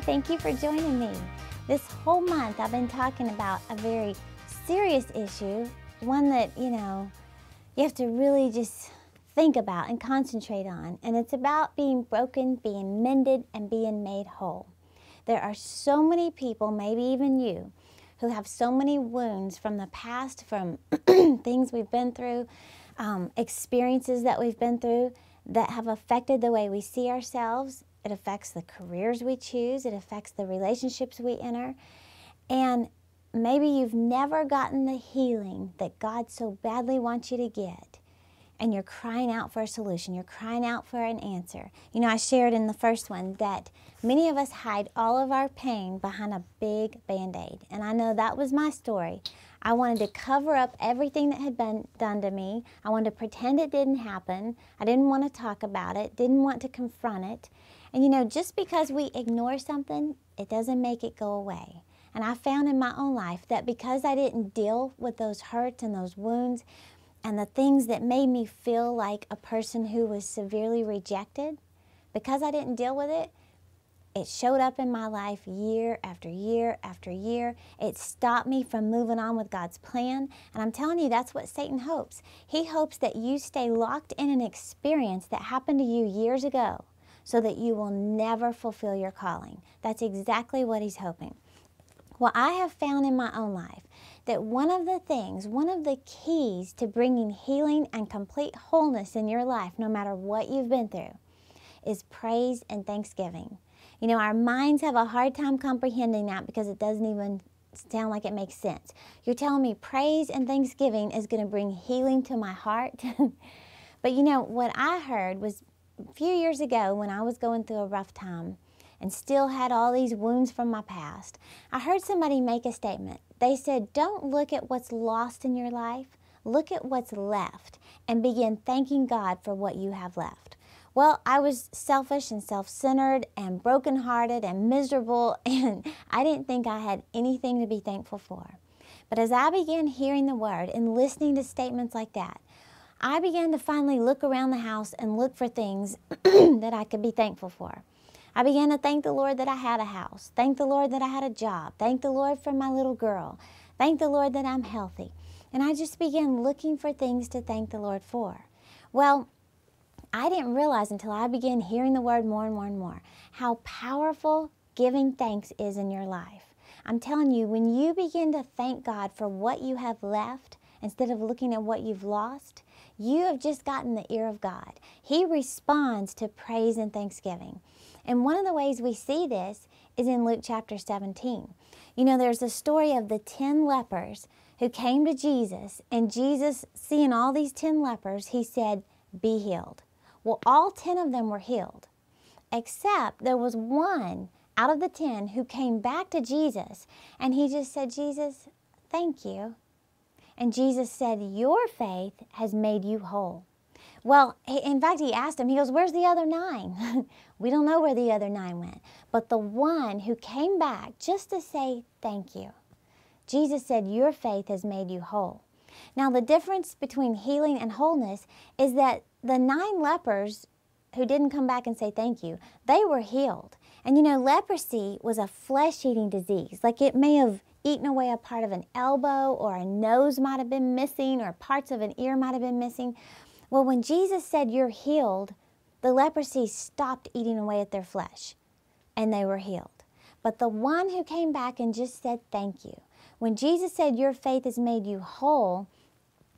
thank you for joining me. This whole month I've been talking about a very serious issue, one that, you know, you have to really just think about and concentrate on, and it's about being broken, being mended, and being made whole. There are so many people, maybe even you, who have so many wounds from the past, from things we've been through, um, experiences that we've been through that have affected the way we see ourselves it affects the careers we choose, it affects the relationships we enter. And maybe you've never gotten the healing that God so badly wants you to get and you're crying out for a solution, you're crying out for an answer. You know, I shared in the first one that many of us hide all of our pain behind a big band aid. And I know that was my story. I wanted to cover up everything that had been done to me. I wanted to pretend it didn't happen. I didn't want to talk about it, didn't want to confront it. And you know, just because we ignore something, it doesn't make it go away. And I found in my own life that because I didn't deal with those hurts and those wounds, and the things that made me feel like a person who was severely rejected, because I didn't deal with it, it showed up in my life year after year after year. It stopped me from moving on with God's plan. And I'm telling you, that's what Satan hopes. He hopes that you stay locked in an experience that happened to you years ago so that you will never fulfill your calling. That's exactly what he's hoping. What I have found in my own life that one of the things, one of the keys to bringing healing and complete wholeness in your life, no matter what you've been through, is praise and thanksgiving. You know, our minds have a hard time comprehending that because it doesn't even sound like it makes sense. You're telling me praise and thanksgiving is going to bring healing to my heart. but you know, what I heard was a few years ago when I was going through a rough time, and still had all these wounds from my past. I heard somebody make a statement. They said, Don't look at what's lost in your life, look at what's left and begin thanking God for what you have left. Well, I was selfish and self centered and broken-hearted and miserable, and I didn't think I had anything to be thankful for. But as I began hearing the word and listening to statements like that, I began to finally look around the house and look for things that I could be thankful for. I began to thank the Lord that I had a house, thank the Lord that I had a job, thank the Lord for my little girl, thank the Lord that I'm healthy. And I just began looking for things to thank the Lord for. Well, I didn't realize until I began hearing the word more and more and more how powerful giving thanks is in your life. I'm telling you, when you begin to thank God for what you have left instead of looking at what you've lost, you have just gotten the ear of God. He responds to praise and thanksgiving. And one of the ways we see this is in Luke chapter 17. You know, there's a story of the 10 lepers who came to Jesus, and Jesus, seeing all these 10 lepers, he said, Be healed. Well, all 10 of them were healed, except there was one out of the 10 who came back to Jesus, and he just said, Jesus, thank you. And Jesus said, Your faith has made you whole. Well, in fact, he asked him, he goes, Where's the other nine? we don't know where the other nine went. But the one who came back just to say thank you, Jesus said, Your faith has made you whole. Now, the difference between healing and wholeness is that the nine lepers who didn't come back and say thank you, they were healed. And you know, leprosy was a flesh eating disease. Like it may have eaten away a part of an elbow, or a nose might have been missing, or parts of an ear might have been missing. Well, when Jesus said, You're healed, the leprosy stopped eating away at their flesh and they were healed. But the one who came back and just said, Thank you, when Jesus said, Your faith has made you whole,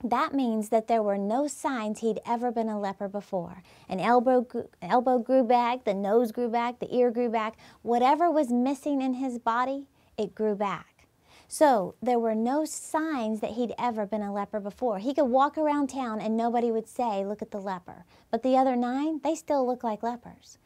that means that there were no signs he'd ever been a leper before. An elbow, elbow grew back, the nose grew back, the ear grew back. Whatever was missing in his body, it grew back. So there were no signs that he'd ever been a leper before. He could walk around town and nobody would say, look at the leper. But the other nine, they still look like lepers.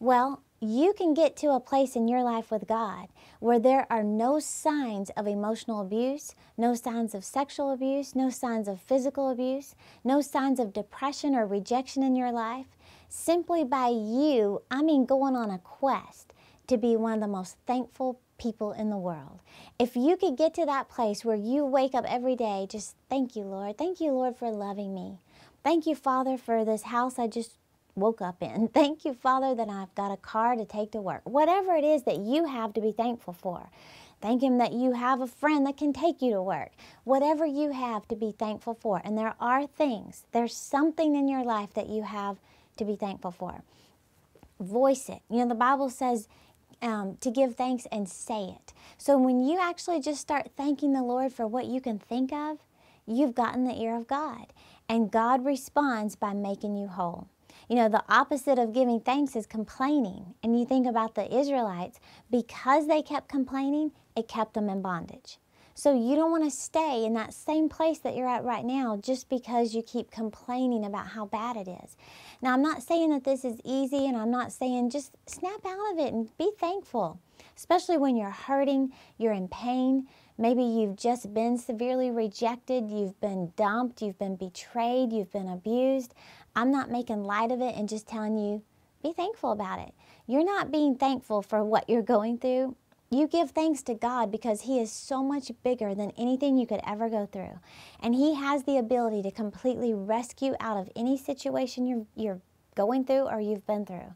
Well, you can get to a place in your life with God where there are no signs of emotional abuse, no signs of sexual abuse, no signs of physical abuse, no signs of depression or rejection in your life, simply by you, I mean, going on a quest to be one of the most thankful people in the world. If you could get to that place where you wake up every day, just thank you, Lord. Thank you, Lord, for loving me. Thank you, Father, for this house I just woke up in. Thank you, Father, that I've got a car to take to work. Whatever it is that you have to be thankful for. Thank Him that you have a friend that can take you to work. Whatever you have to be thankful for. And there are things, there's something in your life that you have to be thankful for. Voice it. You know, the Bible says um, to give thanks and say it. So when you actually just start thanking the Lord for what you can think of, you've gotten the ear of God. And God responds by making you whole. You know, the opposite of giving thanks is complaining. And you think about the Israelites, because they kept complaining, it kept them in bondage. So you don't want to stay in that same place that you're at right now just because you keep complaining about how bad it is. Now, I'm not saying that this is easy and I'm not saying just snap out of it and be thankful, especially when you're hurting, you're in pain. Maybe you've just been severely rejected, you've been dumped, you've been betrayed, you've been abused. I'm not making light of it and just telling you, be thankful about it. You're not being thankful for what you're going through you give thanks to God because He is so much bigger than anything you could ever go through. And He has the ability to completely rescue out of any situation you're, you're going through or you've been through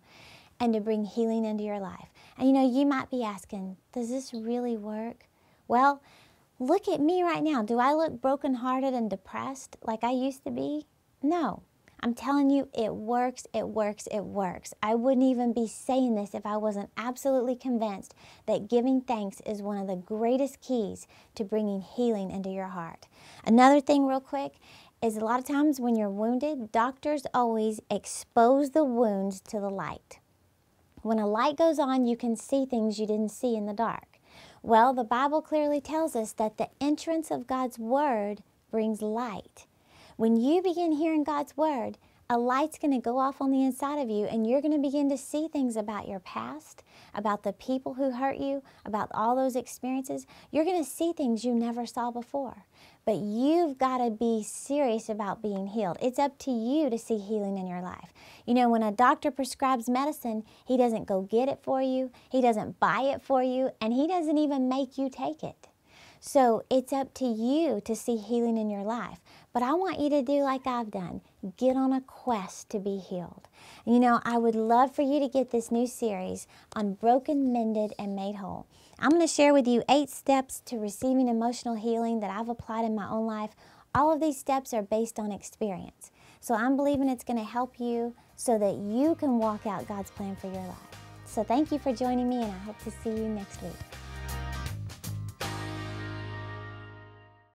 and to bring healing into your life. And you know, you might be asking, does this really work? Well, look at me right now. Do I look brokenhearted and depressed like I used to be? No, I'm telling you, it works, it works, it works. I wouldn't even be saying this if I wasn't absolutely convinced that giving thanks is one of the greatest keys to bringing healing into your heart. Another thing, real quick, is a lot of times when you're wounded, doctors always expose the wounds to the light. When a light goes on, you can see things you didn't see in the dark. Well, the Bible clearly tells us that the entrance of God's Word brings light. When you begin hearing God's word, a light's going to go off on the inside of you, and you're going to begin to see things about your past, about the people who hurt you, about all those experiences. You're going to see things you never saw before. But you've got to be serious about being healed. It's up to you to see healing in your life. You know, when a doctor prescribes medicine, he doesn't go get it for you, he doesn't buy it for you, and he doesn't even make you take it. So it's up to you to see healing in your life. But I want you to do like I've done get on a quest to be healed. You know, I would love for you to get this new series on Broken, Mended, and Made Whole. I'm going to share with you eight steps to receiving emotional healing that I've applied in my own life. All of these steps are based on experience. So I'm believing it's going to help you so that you can walk out God's plan for your life. So thank you for joining me, and I hope to see you next week.